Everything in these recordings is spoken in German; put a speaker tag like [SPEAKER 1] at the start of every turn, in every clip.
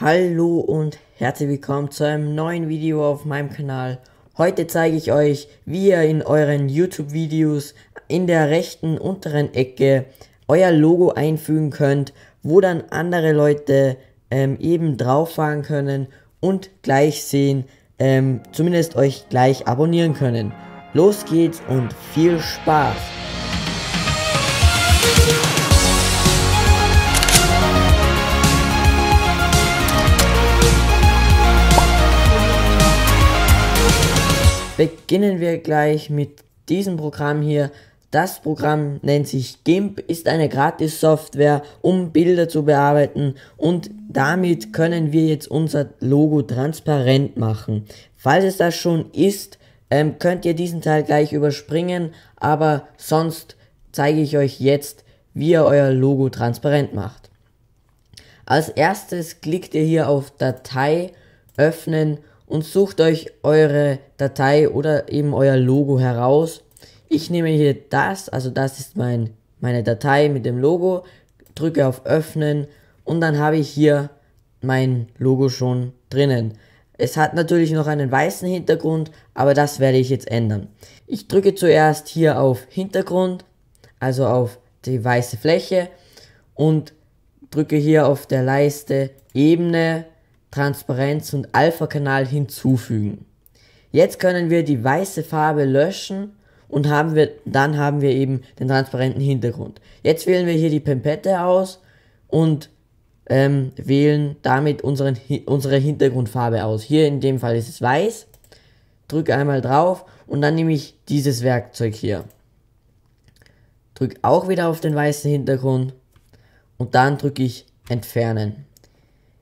[SPEAKER 1] Hallo und herzlich willkommen zu einem neuen Video auf meinem Kanal. Heute zeige ich euch, wie ihr in euren YouTube-Videos in der rechten unteren Ecke euer Logo einfügen könnt, wo dann andere Leute ähm, eben drauf fahren können und gleich sehen, ähm, zumindest euch gleich abonnieren können. Los geht's und viel Spaß! beginnen wir gleich mit diesem Programm hier. Das Programm nennt sich GIMP, ist eine Gratis-Software, um Bilder zu bearbeiten und damit können wir jetzt unser Logo transparent machen. Falls es das schon ist, ähm, könnt ihr diesen Teil gleich überspringen, aber sonst zeige ich euch jetzt, wie ihr euer Logo transparent macht. Als erstes klickt ihr hier auf Datei öffnen und sucht euch eure Datei oder eben euer Logo heraus. Ich nehme hier das, also das ist mein, meine Datei mit dem Logo, drücke auf Öffnen und dann habe ich hier mein Logo schon drinnen. Es hat natürlich noch einen weißen Hintergrund, aber das werde ich jetzt ändern. Ich drücke zuerst hier auf Hintergrund, also auf die weiße Fläche und drücke hier auf der Leiste Ebene Transparenz und Alpha-Kanal hinzufügen. Jetzt können wir die weiße Farbe löschen und haben wir, dann haben wir eben den transparenten Hintergrund. Jetzt wählen wir hier die Pimpette aus und ähm, wählen damit unseren, unsere Hintergrundfarbe aus. Hier in dem Fall ist es weiß. Drücke einmal drauf und dann nehme ich dieses Werkzeug hier. Drücke auch wieder auf den weißen Hintergrund und dann drücke ich entfernen.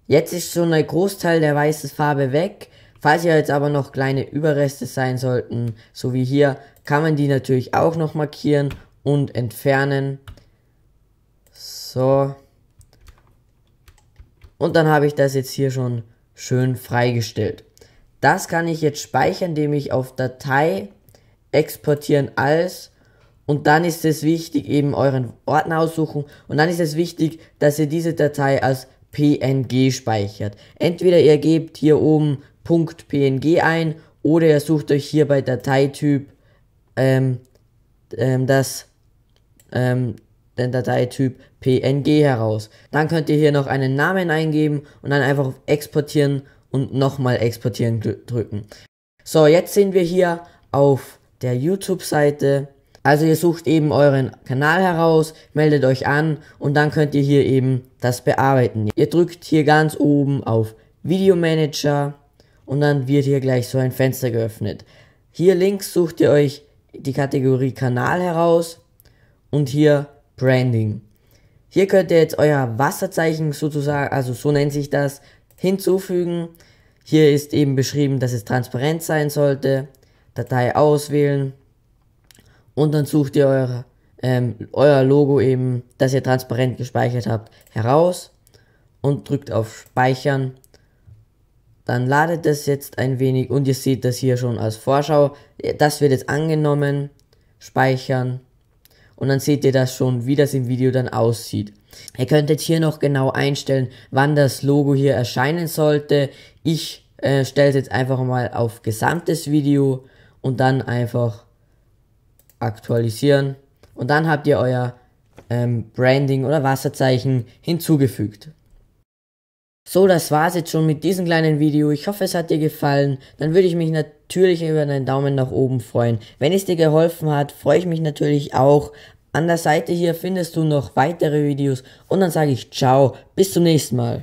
[SPEAKER 1] Jetzt ist schon ein Großteil der weißen Farbe weg. Falls ja jetzt aber noch kleine Überreste sein sollten, so wie hier, kann man die natürlich auch noch markieren und entfernen. So. Und dann habe ich das jetzt hier schon schön freigestellt. Das kann ich jetzt speichern, indem ich auf Datei exportieren als und dann ist es wichtig, eben euren Ordner aussuchen und dann ist es wichtig, dass ihr diese Datei als PNG speichert. Entweder ihr gebt hier oben .png ein oder ihr sucht euch hier bei Dateityp ähm, ähm, das, ähm, den Dateityp PNG heraus. Dann könnt ihr hier noch einen Namen eingeben und dann einfach auf Exportieren und nochmal Exportieren drücken. So, jetzt sind wir hier auf der YouTube-Seite also ihr sucht eben euren Kanal heraus, meldet euch an und dann könnt ihr hier eben das bearbeiten. Ihr drückt hier ganz oben auf Video Manager und dann wird hier gleich so ein Fenster geöffnet. Hier links sucht ihr euch die Kategorie Kanal heraus und hier Branding. Hier könnt ihr jetzt euer Wasserzeichen sozusagen, also so nennt sich das, hinzufügen. Hier ist eben beschrieben, dass es transparent sein sollte. Datei auswählen und dann sucht ihr euer, ähm, euer Logo eben, das ihr transparent gespeichert habt, heraus und drückt auf Speichern. Dann ladet es jetzt ein wenig und ihr seht das hier schon als Vorschau. Das wird jetzt angenommen, speichern und dann seht ihr das schon, wie das im Video dann aussieht. Ihr könnt jetzt hier noch genau einstellen, wann das Logo hier erscheinen sollte. Ich äh, stelle es jetzt einfach mal auf gesamtes Video und dann einfach aktualisieren und dann habt ihr euer ähm, Branding oder Wasserzeichen hinzugefügt. So, das war's jetzt schon mit diesem kleinen Video. Ich hoffe, es hat dir gefallen. Dann würde ich mich natürlich über einen Daumen nach oben freuen. Wenn es dir geholfen hat, freue ich mich natürlich auch. An der Seite hier findest du noch weitere Videos und dann sage ich ciao, bis zum nächsten Mal.